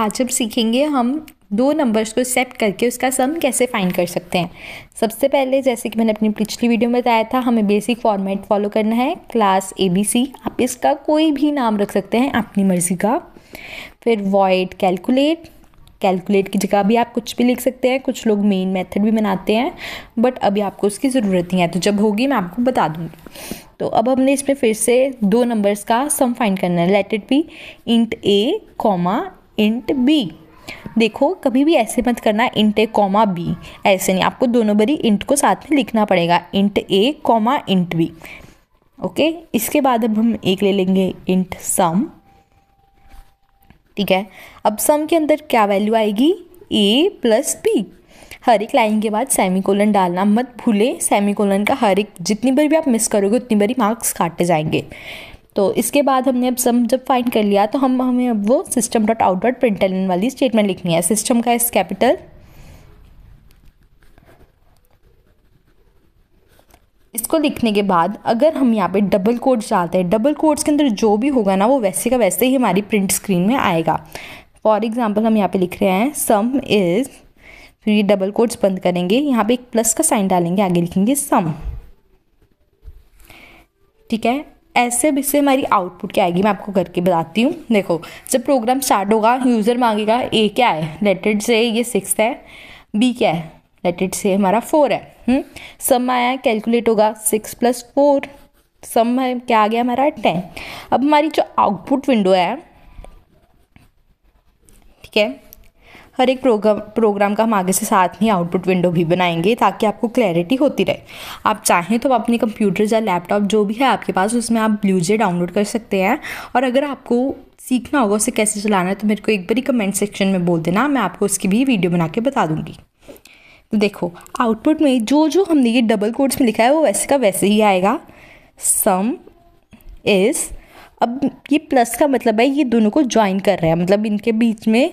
आज हम सीखेंगे हम दो नंबर्स को एक्सेप्ट करके उसका सम कैसे फाइंड कर सकते हैं सबसे पहले जैसे कि मैंने अपनी पिछली वीडियो में बताया था हमें बेसिक फॉर्मेट फॉलो करना है क्लास ए बी सी आप इसका कोई भी नाम रख सकते हैं अपनी मर्ज़ी का फिर वॉइड कैलकुलेट कैलकुलेट की जगह भी आप कुछ भी लिख सकते हैं कुछ लोग मेन मेथड भी बनाते हैं बट अभी आपको उसकी ज़रूरत नहीं है तो जब होगी मैं आपको बता दूँगी तो अब हमने इसमें फिर से दो नंबर्स का सम फाइंड करना है let it be int A comma int B देखो कभी भी ऐसे मत करना इंट ए कॉमा बी ऐसे नहीं आपको दोनों बारी इंट को साथ में लिखना पड़ेगा int A comma int B okay इसके बाद अब हम एक ले लेंगे इंट सम ठीक है अब सम के अंदर क्या वैल्यू आएगी ए प्लस बी हर एक लाइन के बाद सेमीकोलन डालना मत भूले सेमीकोलन का हर एक जितनी बार भी आप मिस करोगे उतनी बारी मार्क्स काटे जाएंगे तो इसके बाद हमने अब सम जब फाइंड कर लिया तो हम हमें अब वो system dot out dot println वाली स्टेटमेंट लिखनी है सिस्टम का इस कैपिटल इसको लिखने के बाद अगर हम यहाँ पे डबल कोड्स डालते हैं डबल कोड्स के अंदर जो भी होगा ना वो वैसे का वैसे ही हमारी प्रिंट स्क्रीन में आएगा फॉर एग्जाम्पल हम यहाँ पे लिख रहे हैं सम इज़ फिर ये डबल कोड्स बंद करेंगे यहाँ पे एक प्लस का साइन डालेंगे आगे लिखेंगे सम ठीक है ऐसे इससे हमारी आउटपुट क्या आएगी मैं आपको करके बताती हूँ देखो जब प्रोग्राम स्टार्ट होगा यूज़र मांगेगा ए क्या है लेटेड से ये सिक्स है बी क्या है लेटेड से हमारा फोर है सम हम्म? आया कैलकुलेट होगा सिक्स प्लस फोर सम है क्या आ गया हमारा टेन अब हमारी जो आउटपुट विंडो है ठीक है हर एक प्रोग्राम प्रोग्राम का हम आगे से साथ में आउटपुट विंडो भी बनाएंगे ताकि आपको क्लैरिटी होती रहे आप चाहें तो आप अपने कंप्यूटर या लैपटॉप जो भी है आपके पास उसमें आप ब्लू जे डाउनलोड कर सकते हैं और अगर आपको सीखना होगा उसे कैसे चलाना है तो मेरे को एक ही कमेंट सेक्शन में बोल देना मैं आपको उसकी भी वीडियो बना के बता दूंगी तो देखो आउटपुट में जो जो हमने ये डबल कोड्स में लिखा है वो वैसे का वैसे ही आएगा सम इज़ अब ये प्लस का मतलब है ये दोनों को ज्वाइन कर रहा है मतलब इनके बीच में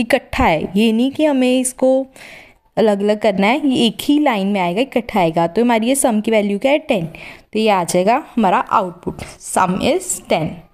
इकट्ठा है ये नहीं कि हमें इसको अलग अलग करना है ये एक ही लाइन में आएगा इकट्ठा आएगा तो हमारी ये सम की वैल्यू क्या है टेन तो ये आ जाएगा हमारा आउटपुट सम इज़ टेन